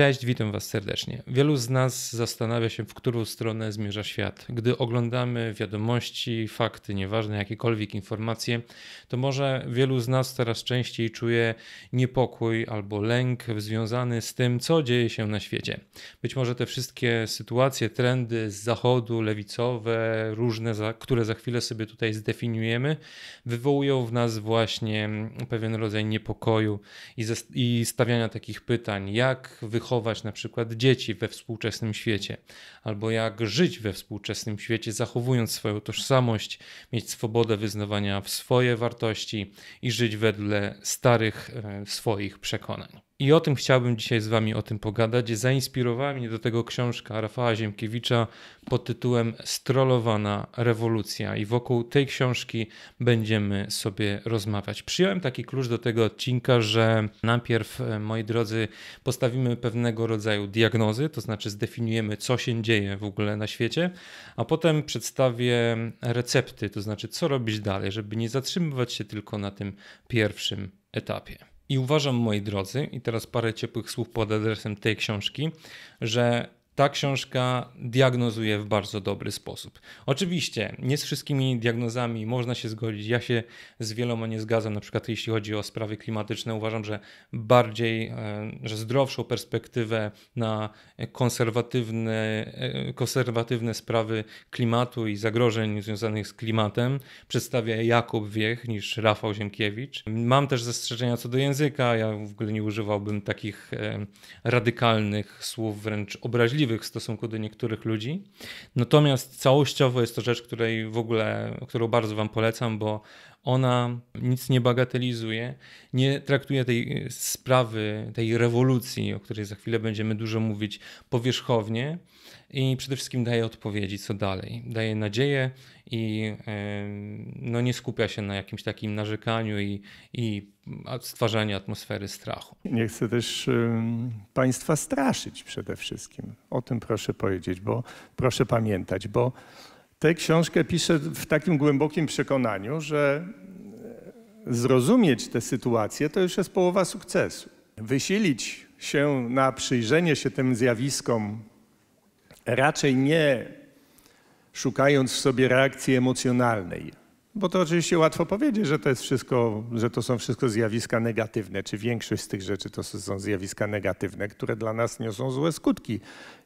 Cześć, witam Was serdecznie. Wielu z nas zastanawia się, w którą stronę zmierza świat. Gdy oglądamy wiadomości, fakty, nieważne jakiekolwiek informacje, to może wielu z nas coraz częściej czuje niepokój albo lęk związany z tym, co dzieje się na świecie. Być może te wszystkie sytuacje, trendy z zachodu, lewicowe, różne, które za chwilę sobie tutaj zdefiniujemy, wywołują w nas właśnie pewien rodzaj niepokoju i, stawiania takich pytań, jak wychodzą zachować, na przykład dzieci we współczesnym świecie, albo jak żyć we współczesnym świecie, zachowując swoją tożsamość, mieć swobodę wyznawania w swoje wartości i żyć wedle starych e, swoich przekonań. I o tym chciałbym dzisiaj z Wami o tym pogadać. Zainspirowała mnie do tego książka Rafała Ziemkiewicza pod tytułem Strolowana rewolucja. I wokół tej książki będziemy sobie rozmawiać. Przyjąłem taki klucz do tego odcinka, że najpierw, e, moi drodzy, postawimy pewnego rodzaju diagnozy, to znaczy zdefiniujemy, co się dzieje w ogóle na świecie, a potem przedstawię recepty, to znaczy, co robić dalej, żeby nie zatrzymywać się tylko na tym pierwszym etapie. I uważam, moi drodzy, i teraz parę ciepłych słów pod adresem tej książki, że ta książka diagnozuje w bardzo dobry sposób. Oczywiście nie z wszystkimi diagnozami można się zgodzić. Ja się z wieloma nie zgadzam, na przykład jeśli chodzi o sprawy klimatyczne. Uważam, że bardziej, e, że zdrowszą perspektywę na konserwatywne, e, konserwatywne sprawy klimatu i zagrożeń związanych z klimatem przedstawia Jakub Wiech niż Rafał Ziemkiewicz. Mam też zastrzeżenia co do języka. Ja w ogóle nie używałbym takich e, radykalnych słów, wręcz obraźliwych nieuczciwych w stosunku do niektórych ludzi. Natomiast całościowo jest to rzecz, której w ogóle, którą bardzo Wam polecam, bo ona nic nie bagatelizuje, nie traktuje tej sprawy, tej rewolucji, o której za chwilę będziemy dużo mówić, powierzchownie, i przede wszystkim daje odpowiedzi, co dalej. Daje nadzieję i no, nie skupia się na jakimś takim narzekaniu i, i stwarzaniu atmosfery strachu. Nie chcę też Państwa straszyć przede wszystkim. O tym proszę powiedzieć, bo proszę pamiętać, bo tę książkę piszę w takim głębokim przekonaniu, że e, zrozumieć tę sytuację to już jest połowa sukcesu. Wysilić się na przyjrzenie się tym zjawiskom raczej nie szukając w sobie reakcji emocjonalnej. Bo to oczywiście łatwo powiedzieć, że to jest wszystko, że to są wszystko zjawiska negatywne, czy większość z tych rzeczy to są zjawiska negatywne, które dla nas niosą złe skutki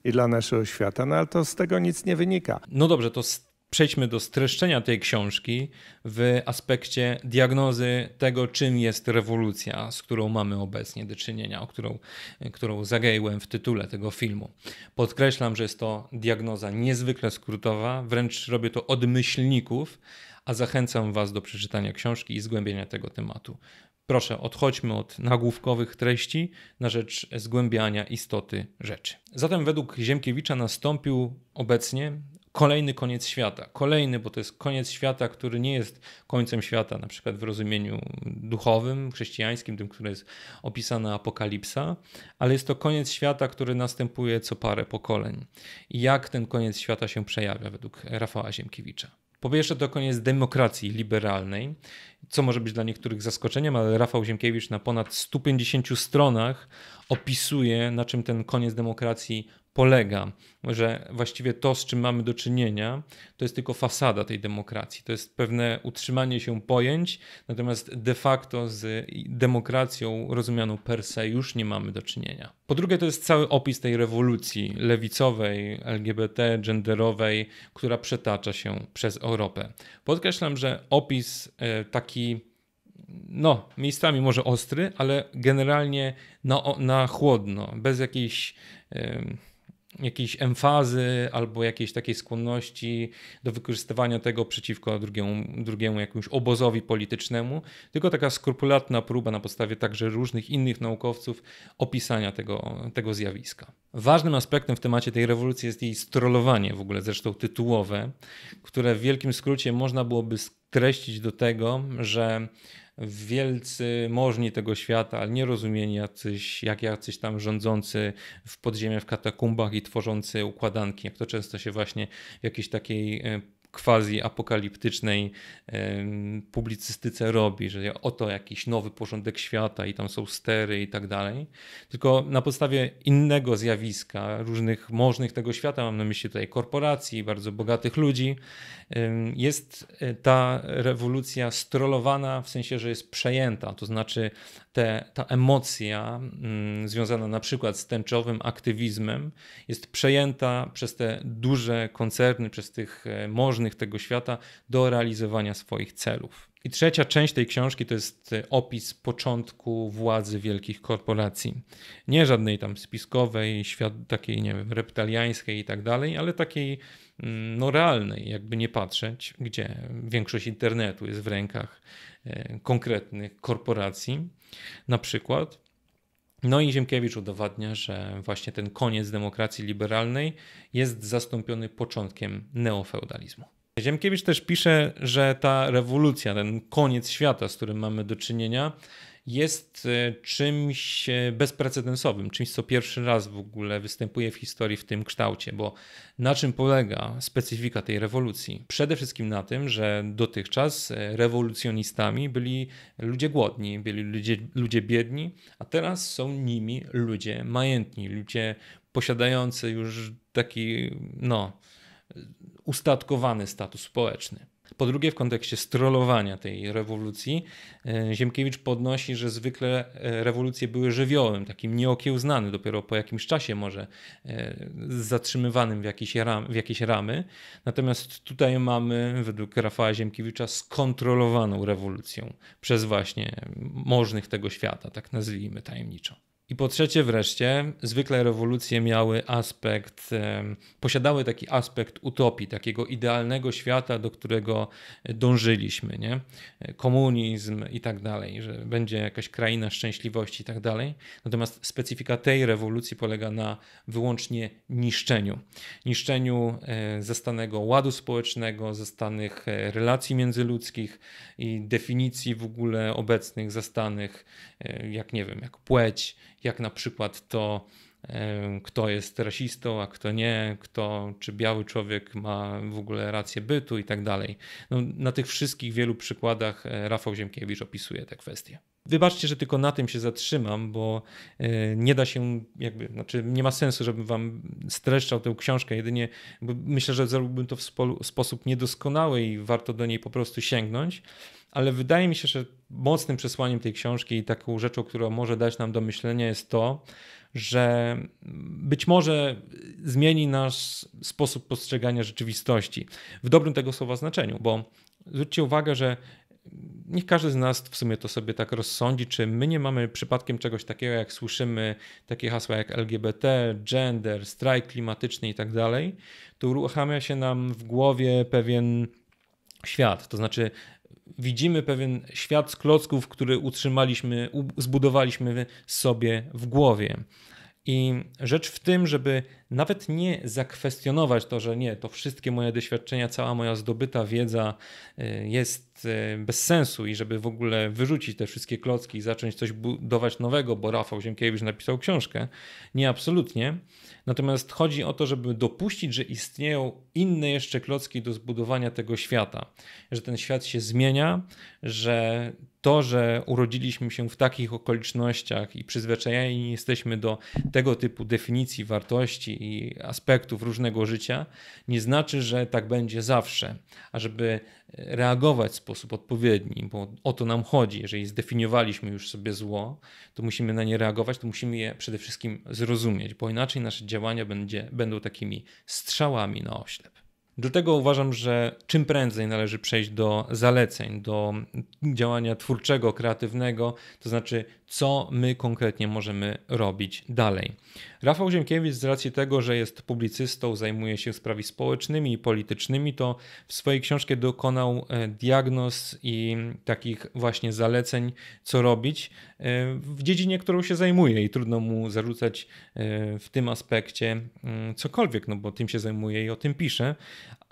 i dla naszego świata, no ale to z tego nic nie wynika. No dobrze, to z przejdźmy do streszczenia tej książki w aspekcie diagnozy tego, czym jest rewolucja, z którą mamy obecnie do czynienia, o którą, którą zagaiłem w tytule tego filmu. Podkreślam, że jest to diagnoza niezwykle skrótowa, wręcz robię to od myślników, a zachęcam Was do przeczytania książki i zgłębienia tego tematu. Proszę, odchodźmy od nagłówkowych treści na rzecz zgłębiania istoty rzeczy. Zatem według Ziemkiewicza nastąpił obecnie kolejny koniec świata. Kolejny, bo to jest koniec świata, który nie jest końcem świata, na przykład w rozumieniu duchowym, chrześcijańskim, tym, które jest opisane apokalipsa, ale jest to koniec świata, który następuje co parę pokoleń. I jak ten koniec świata się przejawia według Rafała Ziemkiewicza? Po pierwsze, to koniec demokracji liberalnej, co może być dla niektórych zaskoczeniem, ale Rafał Ziemkiewicz na ponad 150 stronach opisuje, na czym ten koniec demokracji polega, że właściwie to, z czym mamy do czynienia, to jest tylko fasada tej demokracji. To jest pewne utrzymanie się pojęć, natomiast de facto z demokracją rozumianą per se już nie mamy do czynienia. Po drugie, to jest cały opis tej rewolucji lewicowej, LGBT, genderowej, która przetacza się przez Europę. Podkreślam, że opis e, taki no, miejscami może ostry, ale generalnie na, na chłodno, bez jakiejś. Yy jakiejś emfazy albo jakiejś takiej skłonności do wykorzystywania tego przeciwko drugiemu, drugiemu jakiemuś obozowi politycznemu, tylko taka skrupulatna próba na podstawie także różnych innych naukowców opisania tego, tego zjawiska. Ważnym aspektem w temacie tej rewolucji jest jej strolowanie, w ogóle zresztą tytułowe, które w wielkim skrócie można byłoby treścić do tego, że wielcy możni tego świata, ale nierozumieni jacyś, jak jacyś tam rządzący w podziemiach, w katakumbach i tworzący układanki, jak to często się właśnie w jakiejś takiej e, quasi-apokaliptycznej publicystyce robi, że oto jakiś nowy porządek świata i tam są stery i tak dalej, tylko na podstawie innego zjawiska, różnych możnych tego świata, mam na myśli tutaj korporacji, bardzo bogatych ludzi, jest e, ta rewolucja strolowana w sensie, że jest przejęta, to znaczy te, ta emocja mm, związana na przykład z tęczowym aktywizmem jest przejęta przez te duże koncerny, przez tych e, możnych tego świata do realizowania swoich celów. I trzecia część tej książki to jest e, opis początku władzy wielkich korporacji. Nie żadnej tam spiskowej, świat takiej, nie wiem, reptaliańskiej i tak dalej, ale takiej mm, no, realnej, jakby nie patrzeć, gdzie większość internetu jest w rękach e, konkretnych korporacji, na przykład. No i Ziemkiewicz udowadnia, że właśnie ten koniec demokracji liberalnej jest zastąpiony początkiem neofeudalizmu. Ziemkiewicz też pisze, że ta rewolucja, ten koniec świata, z którym mamy do czynienia, jest e, czymś e, bezprecedensowym, czymś, co pierwszy raz w ogóle występuje w historii w tym kształcie, bo na czym polega specyfika tej rewolucji? Przede wszystkim na tym, że dotychczas e, rewolucjonistami byli ludzie głodni, byli ludzie, ludzie biedni, a teraz są nimi ludzie majętni, ludzie posiadający już taki, no, ustatkowany status społeczny. Po drugie, w kontekście strolowania tej rewolucji, e, Ziemkiewicz podnosi, że zwykle e, rewolucje były żywiołem, takim nieokiełznanym, dopiero po jakimś czasie może e, zatrzymywanym w jakieś, ram, w jakieś ramy. Natomiast tutaj mamy, według Rafała Ziemkiewicza, skontrolowaną rewolucją przez właśnie możnych tego świata, tak nazwijmy tajemniczo. I po trzecie wreszcie, zwykle rewolucje miały aspekt, posiadały taki aspekt utopii, takiego idealnego świata, do którego dążyliśmy, nie? komunizm i tak dalej, że będzie jakaś kraina szczęśliwości i tak dalej. Natomiast specyfika tej rewolucji polega na wyłącznie niszczeniu. Niszczeniu e, zastanego ładu społecznego, zastanych e, relacji międzyludzkich i definicji w ogóle obecnych, zastanych, e, jak nie wiem, jak płeć, jak na przykład to, kto jest rasistą, a kto nie, kto, czy biały człowiek ma w ogóle rację bytu i tak dalej. No, na tych wszystkich wielu przykładach e, Rafał Ziemkiewicz opisuje te kwestie. Wybaczcie, że tylko na tym się zatrzymam, bo e, nie da się, jakby, znaczy nie ma sensu, żebym wam streszczał tę książkę, jedynie myślę, że zrobiłbym to w sposób niedoskonały i warto do niej po prostu sięgnąć, ale wydaje mi się, że mocnym przesłaniem tej książki i taką rzeczą, która może dać nam do myślenia jest to, że być może zmieni nasz sposób postrzegania rzeczywistości w dobrym tego słowa znaczeniu, bo zwróćcie uwagę, że niech każdy z nas w sumie to sobie tak rozsądzi, czy my nie mamy przypadkiem czegoś takiego, jak słyszymy takie hasła jak LGBT, gender, strajk klimatyczny i tak dalej, to uruchamia się nam w głowie pewien świat, to znaczy widzimy pewien świat z klocków, który utrzymaliśmy, zbudowaliśmy sobie w głowie. I rzecz w tym, żeby nawet nie zakwestionować to, że nie, to wszystkie moje doświadczenia, cała moja zdobyta wiedza y, jest y, bez sensu i żeby w ogóle wyrzucić te wszystkie klocki i zacząć coś budować nowego, bo Rafał Ziemkiewicz napisał książkę. Nie, absolutnie. Natomiast chodzi o to, żeby dopuścić, że istnieją inne jeszcze klocki do zbudowania tego świata, że ten świat się zmienia, że to, że urodziliśmy się w takich okolicznościach i przyzwyczajeni jesteśmy do tego typu definicji wartości i aspektów różnego życia, nie znaczy, że tak będzie zawsze. A żeby reagować w sposób odpowiedni, bo o to nam chodzi, jeżeli zdefiniowaliśmy już sobie zło, to musimy na nie reagować, to musimy je przede wszystkim zrozumieć, bo inaczej nasze działania będzie, będą takimi strzałami na oślep. Dlatego uważam, że czym prędzej należy przejść do zaleceń, do działania twórczego, kreatywnego, to znaczy co my konkretnie możemy robić dalej. Rafał Ziemkiewicz, z racji tego, że jest publicystą, zajmuje się sprawi społecznymi i politycznymi, to w swojej książce dokonał e, diagnoz i takich właśnie zaleceń, co robić e, w dziedzinie, którą się zajmuje i trudno mu zarzucać e, w tym aspekcie mm, cokolwiek, no bo tym się zajmuje i o tym pisze,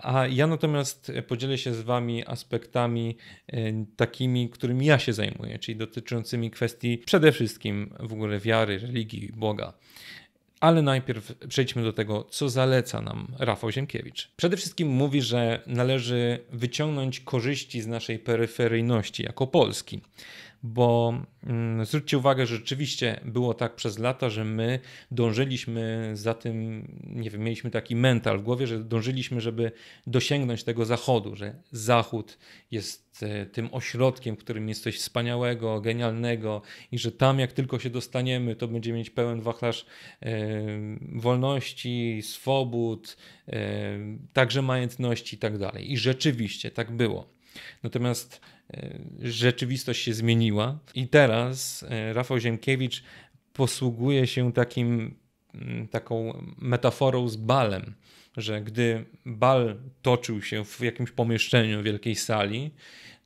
a ja natomiast e, podzielę się z Wami aspektami e, takimi, którymi ja się zajmuję, czyli dotyczącymi kwestii przede wszystkim w ogóle wiary, religii, Boga. Ale najpierw przejdźmy do tego, co zaleca nam Rafał Ziemkiewicz. Przede wszystkim mówi, że należy wyciągnąć korzyści z naszej peryferyjności jako Polski bo mm, zwróćcie uwagę, że rzeczywiście było tak przez lata, że my dążyliśmy za tym, nie wiem, mieliśmy taki mental w głowie, że dążyliśmy, żeby dosięgnąć tego zachodu, że zachód jest e, tym ośrodkiem, w którym jest coś wspaniałego, genialnego i że tam jak tylko się dostaniemy, to będziemy mieć pełen wachlarz e, wolności, swobód, e, także majątności i tak dalej. I rzeczywiście tak było. Natomiast e, rzeczywistość się zmieniła i teraz e, Rafał Ziemkiewicz posługuje się takim, mm, taką metaforą z balem, że gdy bal toczył się w jakimś pomieszczeniu wielkiej sali,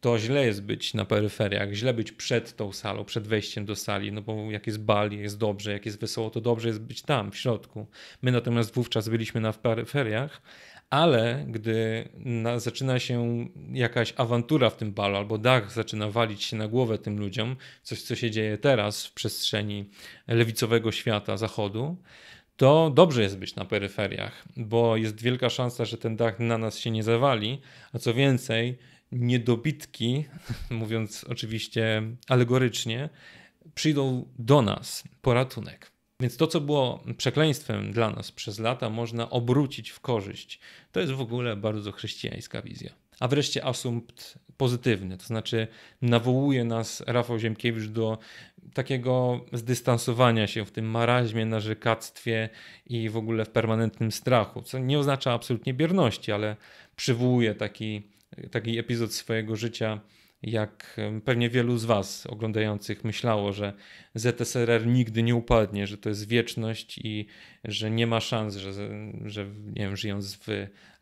to źle jest być na peryferiach, źle być przed tą salą, przed wejściem do sali, no bo jak jest bal, jest dobrze, jak jest wesoło, to dobrze jest być tam, w środku. My natomiast wówczas byliśmy na peryferiach, ale gdy na, zaczyna się jakaś awantura w tym balu, albo dach zaczyna walić się na głowę tym ludziom, coś co się dzieje teraz w przestrzeni lewicowego świata zachodu, to dobrze jest być na peryferiach, bo jest wielka szansa, że ten dach na nas się nie zawali, a co więcej, niedobitki, mówiąc oczywiście alegorycznie, przyjdą do nas po ratunek. Więc to, co było przekleństwem dla nas przez lata, można obrócić w korzyść. To jest w ogóle bardzo chrześcijańska wizja. A wreszcie asumpt pozytywny, to znaczy nawołuje nas Rafał Ziemkiewicz do takiego zdystansowania się w tym maraźmie, narzekactwie i w ogóle w permanentnym strachu, co nie oznacza absolutnie bierności, ale przywołuje taki, taki epizod swojego życia, jak pewnie wielu z Was oglądających myślało, że ZSRR nigdy nie upadnie, że to jest wieczność i że nie ma szans, że, że nie wiem, żyjąc w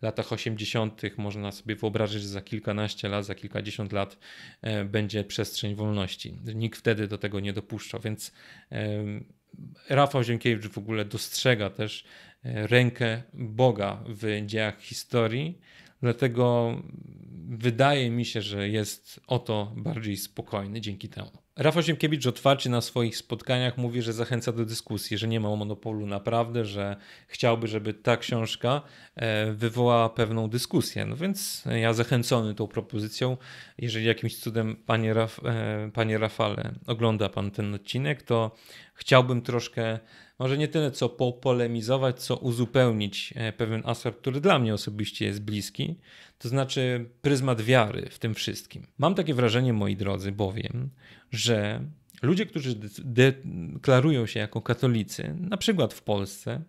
latach 80., można sobie wyobrazić, że za kilkanaście lat, za kilkadziesiąt lat e, będzie przestrzeń wolności. Nikt wtedy do tego nie dopuszczał, więc Rafał Ziemkiewicz w ogóle dostrzega też e, rękę Boga w dziejach historii Dlatego wydaje mi się, że jest o to bardziej spokojny dzięki temu. Rafał Siemkiewicz otwarcie na swoich spotkaniach mówi, że zachęca do dyskusji, że nie ma monopolu naprawdę, że chciałby, żeby ta książka e, wywołała pewną dyskusję. No więc ja zachęcony tą propozycją, jeżeli jakimś cudem, panie, Raf, e, panie Rafale, ogląda pan ten odcinek, to chciałbym troszkę może nie tyle co popolemizować, co uzupełnić e, pewien aspekt, który dla mnie osobiście jest bliski, to znaczy pryzmat wiary w tym wszystkim. Mam takie wrażenie, moi drodzy, bowiem, że ludzie, którzy deklarują się jako katolicy, na przykład w Polsce,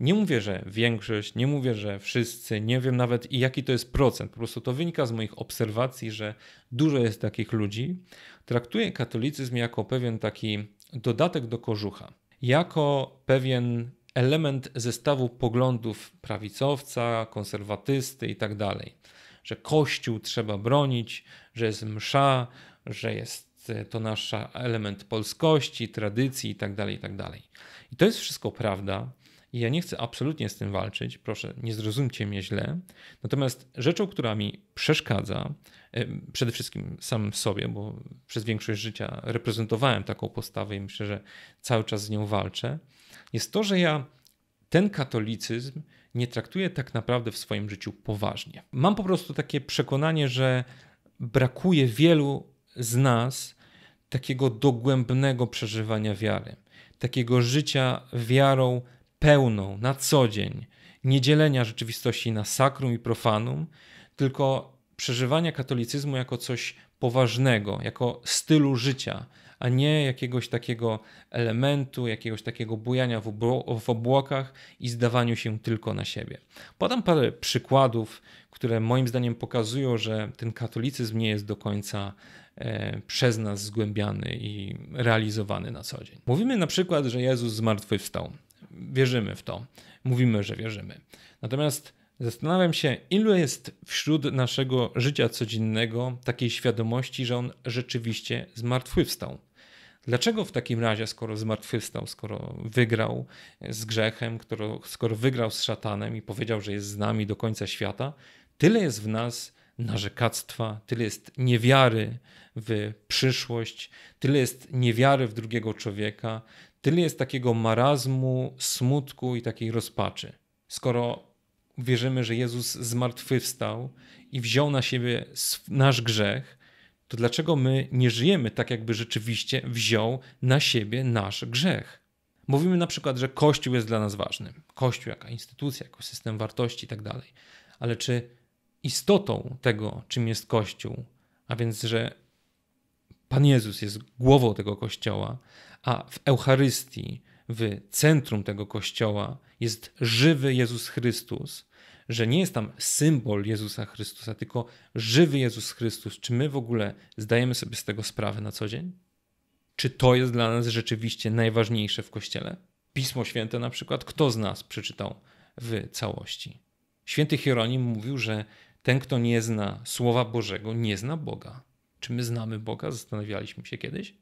nie mówię, że większość, nie mówię, że wszyscy, nie wiem nawet i jaki to jest procent. Po prostu to wynika z moich obserwacji, że dużo jest takich ludzi. Traktuje katolicyzm jako pewien taki dodatek do kożucha jako pewien element zestawu poglądów prawicowca, konserwatysty itd. Tak że kościół trzeba bronić, że jest msza, że jest e, to nasz element polskości, tradycji itd. Tak itd. Tak I to jest wszystko prawda. I ja nie chcę absolutnie z tym walczyć, proszę, nie zrozumcie mnie źle. Natomiast rzeczą, która mi przeszkadza, e, przede wszystkim sam sobie, bo przez większość życia reprezentowałem taką postawę i myślę, że cały czas z nią walczę, jest to, że ja ten katolicyzm nie traktuję tak naprawdę w swoim życiu poważnie. Mam po prostu takie przekonanie, że brakuje wielu z nas takiego dogłębnego przeżywania wiary, takiego życia wiarą pełną na co dzień, niedzielenia rzeczywistości na sakrum i profanum, tylko przeżywania katolicyzmu jako coś poważnego, jako stylu życia, a nie jakiegoś takiego elementu, jakiegoś takiego bujania w, obłokach i zdawaniu się tylko na siebie. Podam parę przykładów, które moim zdaniem pokazują, że ten katolicyzm nie jest do końca e, przez nas zgłębiany i realizowany na co dzień. Mówimy na przykład, że Jezus zmartwychwstał wierzymy w to, mówimy, że wierzymy. Natomiast zastanawiam się, ilu jest wśród naszego życia codziennego takiej świadomości, że on rzeczywiście zmartwychwstał. Dlaczego w takim razie, skoro zmartwychwstał, skoro wygrał z grzechem, skoro wygrał z szatanem i powiedział, że jest z nami do końca świata, tyle jest w nas narzekactwa, tyle jest niewiary w przyszłość, tyle jest niewiary w drugiego człowieka, Tyle jest takiego marazmu, smutku i takiej rozpaczy. Skoro wierzymy, że Jezus zmartwychwstał i wziął na siebie nasz grzech, to dlaczego my nie żyjemy tak, jakby rzeczywiście wziął na siebie nasz grzech? Mówimy na przykład, że Kościół jest dla nas ważny. Kościół jako instytucja, jako system wartości i tak dalej. Ale czy istotą tego, czym jest Kościół, a więc, że Pan Jezus jest głową tego kościoła, a w Eucharystii, w centrum tego kościoła jest żywy Jezus Chrystus, że nie jest tam symbol Jezusa Chrystusa, tylko żywy Jezus Chrystus. Czy my w ogóle zdajemy sobie z tego sprawę na co dzień? Czy to jest dla nas rzeczywiście najważniejsze w kościele? Pismo Święte na przykład, kto z nas przeczytał w całości? Święty Hieronim mówił, że ten, kto nie zna Słowa Bożego, nie zna Boga. Czy my znamy Boga? Zastanawialiśmy się kiedyś?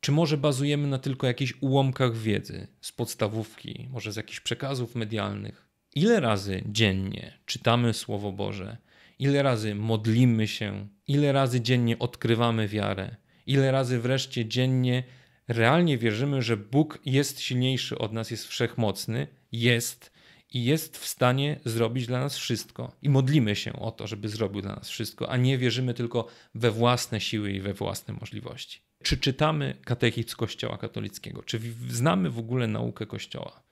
Czy może bazujemy na tylko jakichś ułomkach wiedzy z podstawówki, może z jakichś przekazów medialnych? Ile razy dziennie czytamy Słowo Boże? Ile razy modlimy się? Ile razy dziennie odkrywamy wiarę? Ile razy wreszcie dziennie realnie wierzymy, że Bóg jest silniejszy od nas, jest wszechmocny, jest i jest w stanie zrobić dla nas wszystko. I modlimy się o to, żeby zrobił dla nas wszystko, a nie wierzymy tylko we własne siły i we własne możliwości. Czy czytamy katechizm Kościoła katolickiego? Czy znamy w ogóle naukę Kościoła,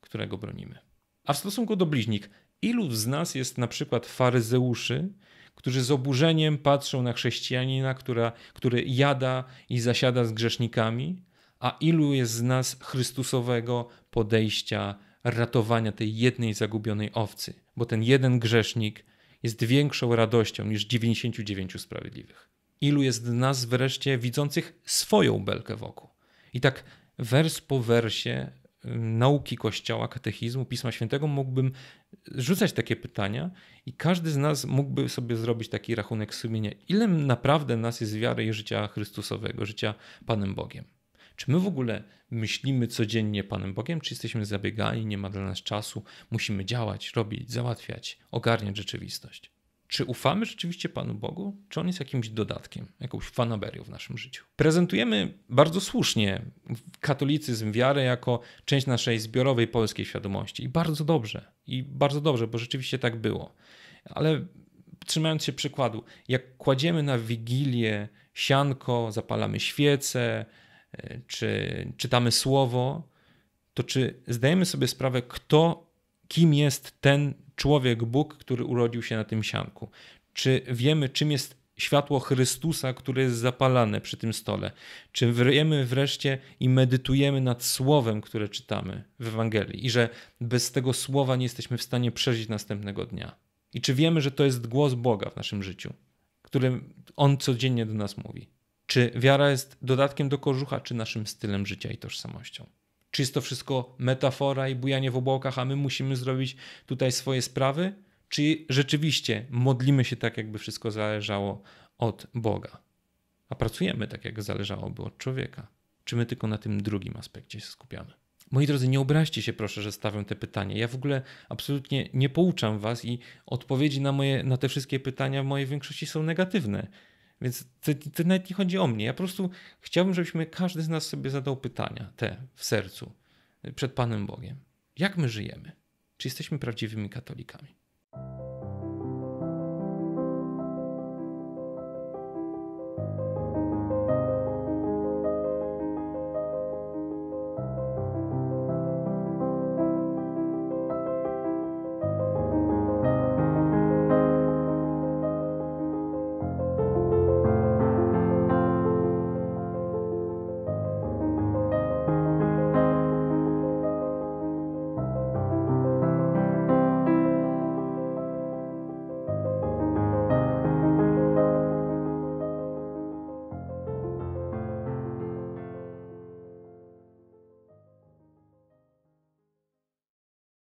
którego bronimy? A w stosunku do bliźnich, ilu z nas jest na przykład faryzeuszy, którzy z oburzeniem patrzą na chrześcijanina, która, który jada i zasiada z grzesznikami, a ilu jest z nas Chrystusowego podejścia ratowania tej jednej zagubionej owcy, bo ten jeden grzesznik jest większą radością niż 99 sprawiedliwych. Ilu jest nas wreszcie widzących swoją belkę wokół? I tak wers po wersie nauki Kościoła, katechizmu, Pisma Świętego mógłbym rzucać takie pytania i każdy z nas mógłby sobie zrobić taki rachunek sumienia, ile naprawdę nas jest wiary i życia Chrystusowego, życia Panem Bogiem. Czy my w ogóle myślimy codziennie Panem Bogiem, czy jesteśmy zabiegani, nie ma dla nas czasu, musimy działać, robić, załatwiać, ogarniać rzeczywistość? Czy ufamy rzeczywiście Panu Bogu, czy on jest jakimś dodatkiem, jakąś fanaberią w naszym życiu? Prezentujemy bardzo słusznie katolicyzm, wiarę jako część naszej zbiorowej polskiej świadomości i bardzo dobrze, i bardzo dobrze, bo rzeczywiście tak było. Ale trzymając się przykładu, jak kładziemy na wigilię sianko, zapalamy świece, czy czytamy słowo, to czy zdajemy sobie sprawę, kto, kim jest ten człowiek Bóg, który urodził się na tym sianku? Czy wiemy, czym jest światło Chrystusa, które jest zapalane przy tym stole? Czy wiemy wreszcie i medytujemy nad słowem, które czytamy w Ewangelii i że bez tego słowa nie jesteśmy w stanie przeżyć następnego dnia? I czy wiemy, że to jest głos Boga w naszym życiu, którym On codziennie do nas mówi? Czy wiara jest dodatkiem do kożucha, czy naszym stylem życia i tożsamością? Czy jest to wszystko metafora i bujanie w obłokach, a my musimy zrobić tutaj swoje sprawy? Czy rzeczywiście modlimy się tak, jakby wszystko zależało od Boga? A pracujemy tak, jak zależałoby od człowieka? Czy my tylko na tym drugim aspekcie się skupiamy? Moi drodzy, nie obraźcie się proszę, że stawiam te pytania. Ja w ogóle absolutnie nie pouczam was i odpowiedzi na, moje, na te wszystkie pytania w mojej większości są negatywne. Więc to, to nawet nie chodzi o mnie. Ja po prostu chciałbym, żebyśmy każdy z nas sobie zadał pytania te w sercu przed Panem Bogiem. Jak my żyjemy? Czy jesteśmy prawdziwymi katolikami?